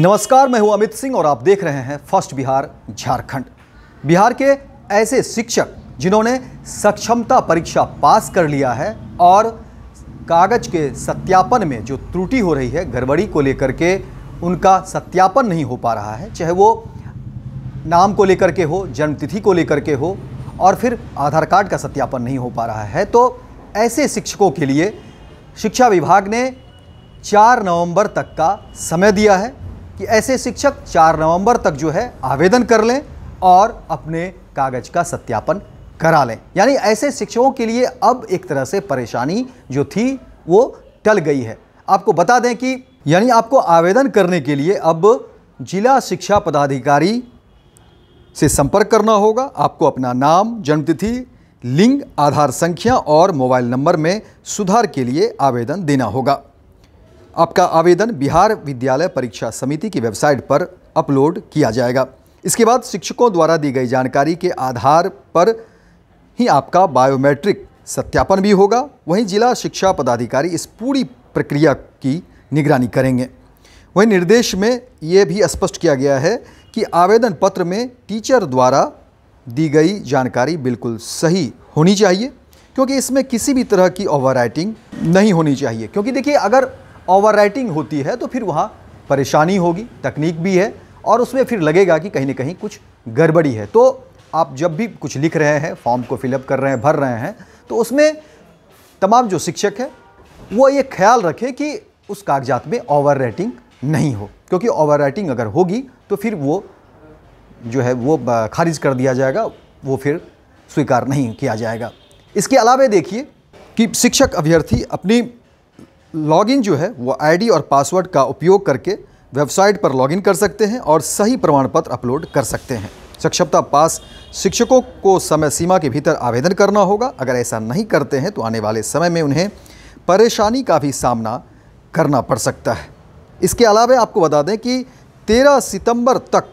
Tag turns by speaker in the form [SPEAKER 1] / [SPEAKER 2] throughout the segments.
[SPEAKER 1] नमस्कार मैं हूं अमित सिंह और आप देख रहे हैं फर्स्ट बिहार झारखंड बिहार के ऐसे शिक्षक जिन्होंने सक्षमता परीक्षा पास कर लिया है और कागज के सत्यापन में जो त्रुटि हो रही है गड़बड़ी को लेकर के उनका सत्यापन नहीं हो पा रहा है चाहे वो नाम को लेकर के हो जन्मतिथि को लेकर के हो और फिर आधार कार्ड का सत्यापन नहीं हो पा रहा है तो ऐसे शिक्षकों के लिए शिक्षा विभाग ने चार नवंबर तक का समय दिया है कि ऐसे शिक्षक 4 नवंबर तक जो है आवेदन कर लें और अपने कागज का सत्यापन करा लें यानी ऐसे शिक्षकों के लिए अब एक तरह से परेशानी जो थी वो टल गई है आपको बता दें कि यानी आपको आवेदन करने के लिए अब जिला शिक्षा पदाधिकारी से संपर्क करना होगा आपको अपना नाम जन्मतिथि लिंग आधार संख्या और मोबाइल नंबर में सुधार के लिए आवेदन देना होगा आपका आवेदन बिहार विद्यालय परीक्षा समिति की वेबसाइट पर अपलोड किया जाएगा इसके बाद शिक्षकों द्वारा दी गई जानकारी के आधार पर ही आपका बायोमेट्रिक सत्यापन भी होगा वहीं जिला शिक्षा पदाधिकारी इस पूरी प्रक्रिया की निगरानी करेंगे वहीं निर्देश में ये भी स्पष्ट किया गया है कि आवेदन पत्र में टीचर द्वारा दी गई जानकारी बिल्कुल सही होनी चाहिए क्योंकि इसमें किसी भी तरह की ओवर नहीं होनी चाहिए क्योंकि देखिए अगर ओवरराइटिंग होती है तो फिर वहाँ परेशानी होगी तकनीक भी है और उसमें फिर लगेगा कि कहीं ना कहीं कुछ गड़बड़ी है तो आप जब भी कुछ लिख रहे हैं फॉर्म को फिलअप कर रहे हैं भर रहे हैं तो उसमें तमाम जो शिक्षक है वो ये ख्याल रखें कि उस कागजात में ओवर राइटिंग नहीं हो क्योंकि ओवर राइटिंग अगर होगी तो फिर वो जो है वो खारिज कर दिया जाएगा वो फिर स्वीकार नहीं किया जाएगा इसके अलावा देखिए कि शिक्षक अभ्यर्थी अपनी लॉगिन जो है वो आईडी और पासवर्ड का उपयोग करके वेबसाइट पर लॉगिन कर सकते हैं और सही प्रमाण पत्र अपलोड कर सकते हैं सक्षमता पास शिक्षकों को समय सीमा के भीतर आवेदन करना होगा अगर ऐसा नहीं करते हैं तो आने वाले समय में उन्हें परेशानी का भी सामना करना पड़ सकता है इसके अलावा आपको बता दें कि 13 सितंबर तक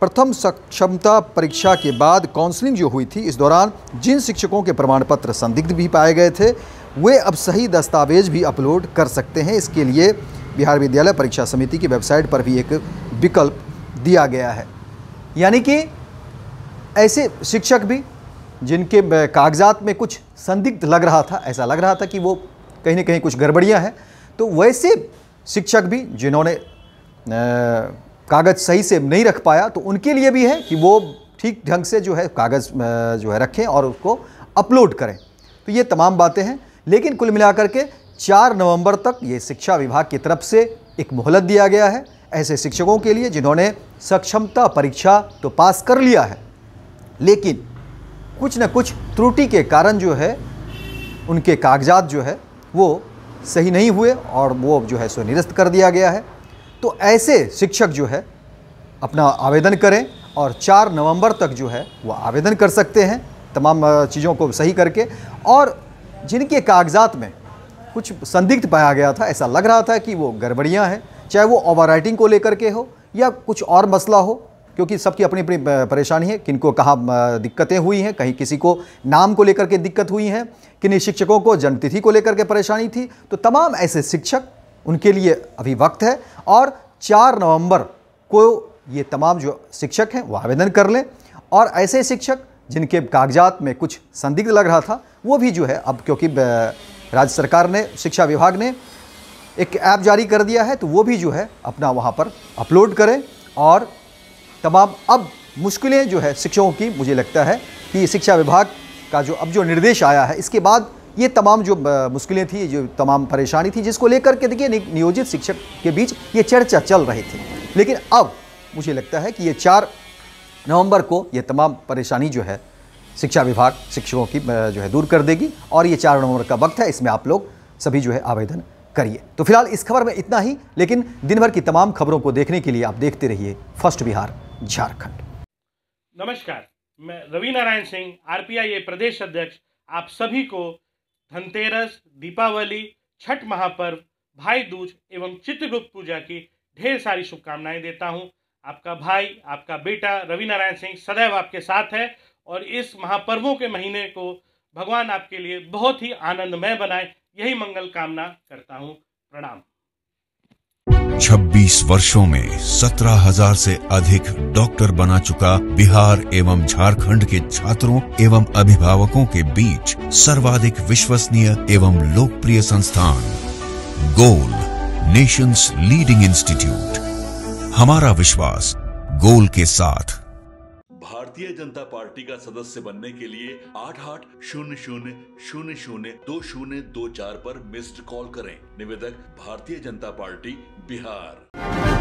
[SPEAKER 1] प्रथम सक्षमता परीक्षा के बाद काउंसलिंग जो हुई थी इस दौरान जिन शिक्षकों के प्रमाण पत्र संदिग्ध भी पाए गए थे वे अब सही दस्तावेज भी अपलोड कर सकते हैं इसके लिए बिहार विद्यालय परीक्षा समिति की वेबसाइट पर भी एक विकल्प दिया गया है यानी कि ऐसे शिक्षक भी जिनके कागजात में कुछ संदिग्ध लग रहा था ऐसा लग रहा था कि वो कहीं ना कहीं कुछ गड़बड़ियाँ हैं तो वैसे शिक्षक भी जिन्होंने कागज़ सही से नहीं रख पाया तो उनके लिए भी है कि वो ठीक ढंग से जो है कागज़ जो है रखें और उसको अपलोड करें तो ये तमाम बातें हैं लेकिन कुल मिलाकर के चार नवंबर तक ये शिक्षा विभाग की तरफ से एक मोहलत दिया गया है ऐसे शिक्षकों के लिए जिन्होंने सक्षमता परीक्षा तो पास कर लिया है लेकिन कुछ न कुछ त्रुटि के कारण जो है उनके कागजात जो है वो सही नहीं हुए और वो जो है सो निरस्त कर दिया गया है तो ऐसे शिक्षक जो है अपना आवेदन करें और 4 नवंबर तक जो है वो आवेदन कर सकते हैं तमाम चीज़ों को सही करके और जिनके कागजात में कुछ संदिग्ध पाया गया था ऐसा लग रहा था कि वो गड़बड़ियाँ हैं चाहे वो ओवर को लेकर के हो या कुछ और मसला हो क्योंकि सबकी अपनी अपनी परेशानी है किनको कहाँ दिक्कतें हुई हैं कहीं किसी को नाम को लेकर के दिक्कत हुई है किन्हीं शिक्षकों को जन्मतिथि को लेकर के परेशानी थी तो तमाम ऐसे शिक्षक उनके लिए अभी वक्त है और चार नवंबर को ये तमाम जो शिक्षक हैं वो आवेदन कर लें और ऐसे शिक्षक जिनके कागजात में कुछ संदिग्ध लग रहा था वो भी जो है अब क्योंकि राज्य सरकार ने शिक्षा विभाग ने एक ऐप जारी कर दिया है तो वो भी जो है अपना वहाँ पर अपलोड करें और तमाम अब मुश्किलें जो है शिक्षकों की मुझे लगता है कि शिक्षा विभाग का जो अब जो निर्देश आया है इसके बाद ये तमाम जो मुश्किलें थी जो तमाम परेशानी थी जिसको लेकर के देखिए नियोजित शिक्षक के बीच ये चर्चा चल रही थी लेकिन अब मुझे लगता है कि ये चार नवंबर को ये तमाम परेशानी जो है शिक्षा विभाग शिक्षकों की जो है दूर कर देगी और ये चार नवंबर का वक्त है इसमें आप लोग सभी जो है आवेदन करिए तो फिलहाल इस खबर में इतना ही लेकिन दिन भर की तमाम खबरों को देखने के लिए आप देखते रहिए फर्स्ट बिहार झारखंड नमस्कार मैं रवि नारायण सिंह आरपीआई प्रदेश अध्यक्ष आप सभी को धनतेरस दीपावली छठ महापर्व भाई दूज एवं चित्रगुप्त पूजा की ढेर सारी शुभकामनाएं देता हूं आपका भाई आपका बेटा रवि नारायण सिंह सदैव आपके साथ है और इस महापर्वों के महीने को भगवान आपके लिए बहुत ही आनंदमय बनाए यही मंगल कामना करता हूँ प्रणाम 26 वर्षों में 17,000 से अधिक डॉक्टर बना चुका बिहार एवं झारखंड के छात्रों एवं अभिभावकों के बीच सर्वाधिक विश्वसनीय एवं लोकप्रिय संस्थान गोल नेशंस लीडिंग इंस्टीट्यूट हमारा विश्वास गोल के साथ भारतीय जनता पार्टी का सदस्य बनने के लिए आठ आठ शून्य शून्य शून्य शून्य दो शून्य दो चार पर मिस्ड कॉल करें निवेदक भारतीय जनता पार्टी बिहार